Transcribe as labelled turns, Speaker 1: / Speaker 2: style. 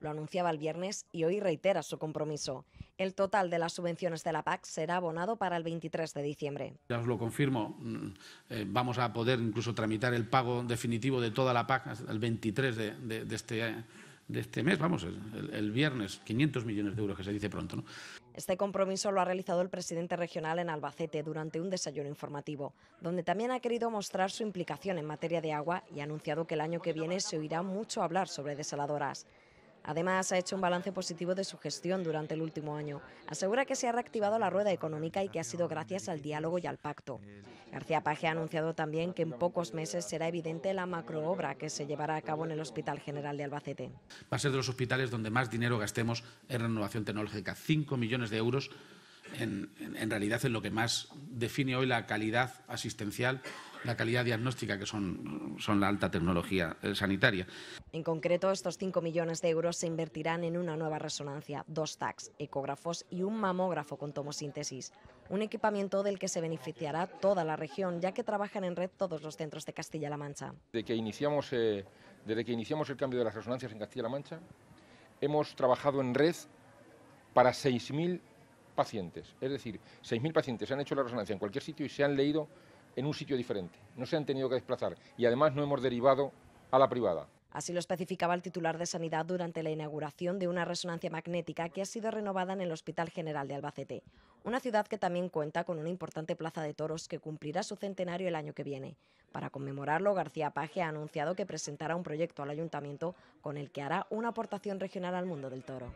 Speaker 1: Lo anunciaba el viernes y hoy reitera su compromiso. El total de las subvenciones de la PAC será abonado para el 23 de diciembre.
Speaker 2: Ya os lo confirmo, mm, eh, vamos a poder incluso tramitar el pago definitivo de toda la PAC el 23 este, eh, de, este mes, vamos, el, viernes, 500 millones de euros, que se dice pronto.
Speaker 1: Este compromiso lo ha realizado el presidente regional en Albacete durante un desayuno informativo, donde también ha querido mostrar su implicación en materia de agua y ha anunciado que el año que viene se oirá mucho hablar sobre desaladoras. Además, ha hecho un balance positivo de su gestión durante el último año. Asegura que se ha reactivado la rueda económica y que ha sido gracias al diálogo y al pacto. García Page ha anunciado también que en pocos meses será evidente la macroobra que se llevará a cabo en el Hospital General de Albacete.
Speaker 2: Va a ser de los hospitales donde más dinero gastemos en renovación tecnológica. 5 millones de euros en, realidad es lo que más define hoy la calidad asistencial, la calidad diagnóstica, que son, son la alta tecnología eh, sanitaria.
Speaker 1: En concreto, estos 5 millones de euros se invertirán en una nueva resonancia, dos tags, ecógrafos y un mamógrafo con tomosíntesis. Un equipamiento del que se beneficiará toda la región, ya que trabajan en red todos los centros de Castilla-La Mancha.
Speaker 3: Desde que, iniciamos, eh, desde que iniciamos el cambio de las resonancias en Castilla-La Mancha, hemos trabajado en red para 6.000 pacientes, es decir, 6.000 pacientes se han hecho la resonancia en cualquier sitio y se han leído en un sitio diferente. No se han tenido que desplazar y además no hemos derivado a la privada.
Speaker 1: Así lo especificaba el titular de Sanidad durante la inauguración de una resonancia magnética que ha sido renovada en el Hospital General de Albacete, una ciudad que también cuenta con una importante plaza de toros que cumplirá su centenario el año que viene. Para conmemorarlo, García Paje ha anunciado que presentará un proyecto al ayuntamiento con el que hará una aportación regional al mundo del toro.